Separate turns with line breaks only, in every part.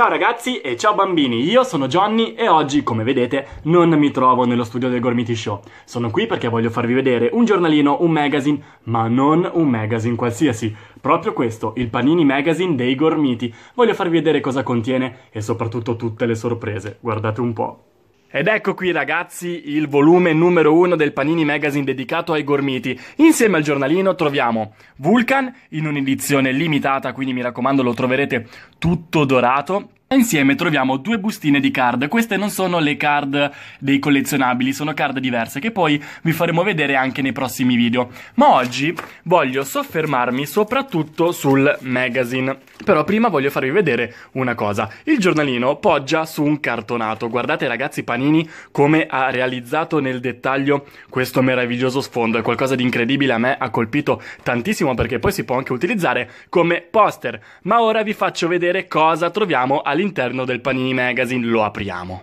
Ciao ragazzi e ciao bambini, io sono Johnny e oggi, come vedete, non mi trovo nello studio del Gormiti Show. Sono qui perché voglio farvi vedere un giornalino, un magazine, ma non un magazine qualsiasi. Proprio questo, il Panini Magazine dei Gormiti. Voglio farvi vedere cosa contiene e soprattutto tutte le sorprese. Guardate un po'. Ed ecco qui ragazzi il volume numero uno del Panini Magazine dedicato ai gormiti. Insieme al giornalino troviamo Vulcan in un'edizione limitata, quindi mi raccomando lo troverete tutto dorato. E insieme troviamo due bustine di card, queste non sono le card dei collezionabili, sono card diverse che poi vi faremo vedere anche nei prossimi video. Ma oggi voglio soffermarmi soprattutto sul magazine. Però prima voglio farvi vedere una cosa, il giornalino poggia su un cartonato, guardate ragazzi Panini come ha realizzato nel dettaglio questo meraviglioso sfondo, è qualcosa di incredibile, a me ha colpito tantissimo perché poi si può anche utilizzare come poster. Ma ora vi faccio vedere cosa troviamo all'interno all'interno del Panini Magazine. Lo apriamo.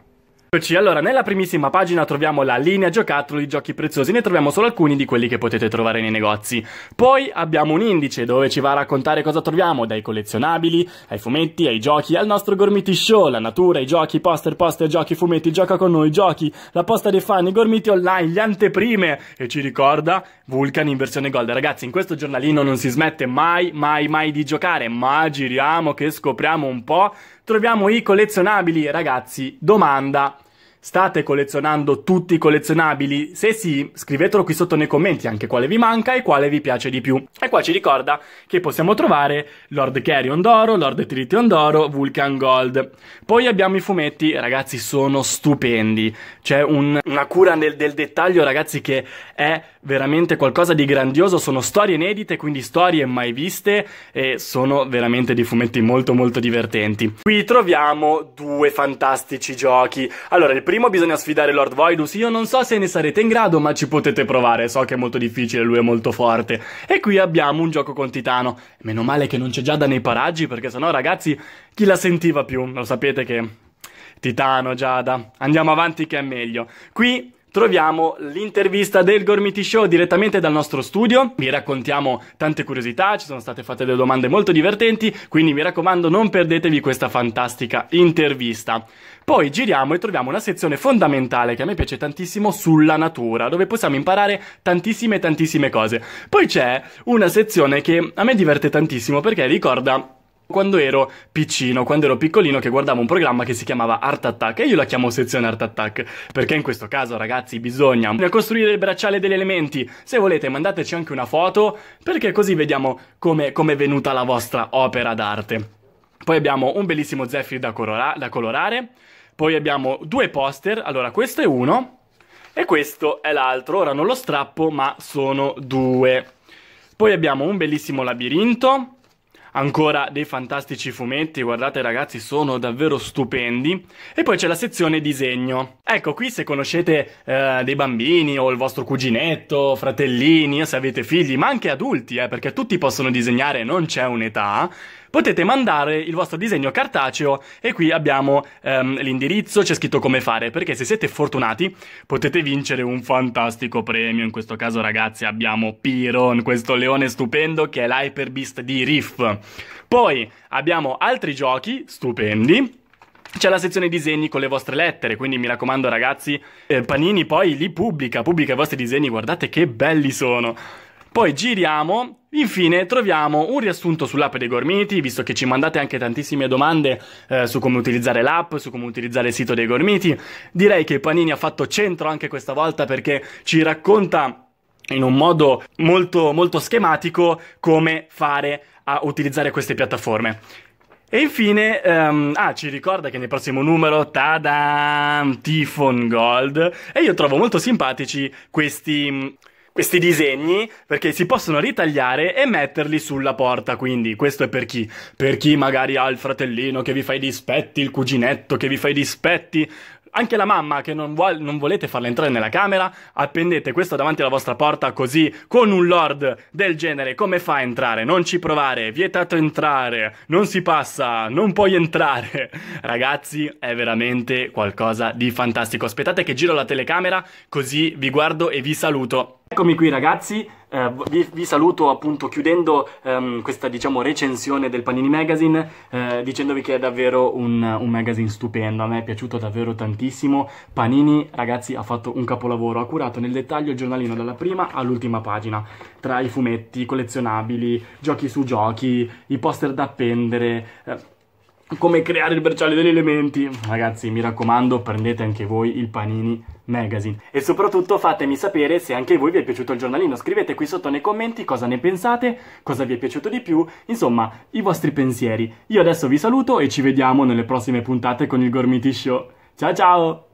allora nella primissima pagina troviamo la linea giocattoli di giochi preziosi, ne troviamo solo alcuni di quelli che potete trovare nei negozi. Poi abbiamo un indice dove ci va a raccontare cosa troviamo, dai collezionabili, ai fumetti, ai giochi, al nostro Gormiti Show, la natura, i giochi, poster, poster, giochi, fumetti, gioca con noi, giochi, la posta dei fan, i Gormiti online, le anteprime e ci ricorda Vulcan in versione gold. Ragazzi, in questo giornalino non si smette mai, mai, mai di giocare, ma giriamo che scopriamo un po' troviamo i collezionabili, ragazzi, domanda State collezionando tutti i collezionabili? Se sì, scrivetelo qui sotto nei commenti anche quale vi manca e quale vi piace di più. E qua ci ricorda che possiamo trovare Lord Carrion d'oro, Lord Tritium d'oro, Vulcan Gold. Poi abbiamo i fumetti, ragazzi, sono stupendi. C'è un, una cura nel, del dettaglio, ragazzi, che è veramente qualcosa di grandioso. Sono storie inedite, quindi storie mai viste e sono veramente dei fumetti molto molto divertenti. Qui troviamo due fantastici giochi. Allora, il primo primo bisogna sfidare Lord Voidus. Io non so se ne sarete in grado, ma ci potete provare. So che è molto difficile, lui è molto forte. E qui abbiamo un gioco con Titano. Meno male che non c'è Giada nei paraggi, perché sennò, ragazzi, chi la sentiva più? Lo sapete che Titano, Giada. Andiamo avanti che è meglio. Qui troviamo l'intervista del Gormiti Show direttamente dal nostro studio. Vi raccontiamo tante curiosità, ci sono state fatte delle domande molto divertenti, quindi mi raccomando non perdetevi questa fantastica intervista. Poi giriamo e troviamo una sezione fondamentale che a me piace tantissimo sulla natura, dove possiamo imparare tantissime tantissime cose. Poi c'è una sezione che a me diverte tantissimo perché ricorda quando ero piccino, quando ero piccolino, che guardavo un programma che si chiamava Art Attack e io la chiamo sezione Art Attack perché in questo caso, ragazzi, bisogna costruire il bracciale degli elementi. Se volete, mandateci anche una foto perché così vediamo come com è venuta la vostra opera d'arte. Poi abbiamo un bellissimo Zephyr da, colora da colorare. Poi abbiamo due poster. Allora, questo è uno e questo è l'altro. Ora non lo strappo, ma sono due. Poi abbiamo un bellissimo labirinto ancora dei fantastici fumetti, guardate ragazzi sono davvero stupendi. E poi c'è la sezione disegno. Ecco, qui se conoscete eh, dei bambini o il vostro cuginetto, fratellini, se avete figli, ma anche adulti, eh, perché tutti possono disegnare, non c'è un'età, potete mandare il vostro disegno cartaceo e qui abbiamo ehm, l'indirizzo, c'è scritto come fare, perché se siete fortunati potete vincere un fantastico premio, in questo caso ragazzi abbiamo Piron, questo leone stupendo che è l'Hyper Beast di Riff. Poi abbiamo altri giochi stupendi, c'è la sezione disegni con le vostre lettere, quindi mi raccomando ragazzi, eh, Panini poi li pubblica, pubblica i vostri disegni, guardate che belli sono. Poi giriamo Infine troviamo un riassunto sull'app dei Gormiti, visto che ci mandate anche tantissime domande eh, su come utilizzare l'app, su come utilizzare il sito dei Gormiti. Direi che Panini ha fatto centro anche questa volta perché ci racconta in un modo molto, molto schematico come fare a utilizzare queste piattaforme. E infine, um, ah, ci ricorda che nel prossimo numero, tadam, Tifon Gold. E io trovo molto simpatici questi mm, questi disegni perché si possono ritagliare e metterli sulla porta. Quindi, questo è per chi? Per chi magari ha il fratellino che vi fa i dispetti, il cuginetto che vi fa i dispetti, anche la mamma che non, vuol, non volete farla entrare nella camera, appendete questo davanti alla vostra porta così con un lord del genere come fa a entrare? Non ci provare, vietato entrare, non si passa, non puoi entrare. Ragazzi, è veramente qualcosa di fantastico. Aspettate che giro la telecamera così vi guardo e vi saluto. Eccomi qui ragazzi, eh, vi, vi, saluto appunto chiudendo ehm, questa diciamo recensione del Panini Magazine eh, dicendovi che è davvero un, un, magazine stupendo, a me è piaciuto davvero tantissimo. Panini ragazzi ha fatto un capolavoro, ha curato nel dettaglio il giornalino dalla prima all'ultima pagina, tra i fumetti, i collezionabili, giochi su giochi, i poster da appendere... Eh, come creare il bracciale degli elementi. Ragazzi, mi raccomando, prendete anche voi il Panini Magazine. E soprattutto fatemi sapere se anche voi vi è piaciuto il giornalino. Scrivete qui sotto nei commenti cosa ne pensate, cosa vi è piaciuto di più, insomma, i vostri pensieri. Io adesso vi saluto e ci vediamo nelle prossime puntate con il Gormiti Show. Ciao ciao!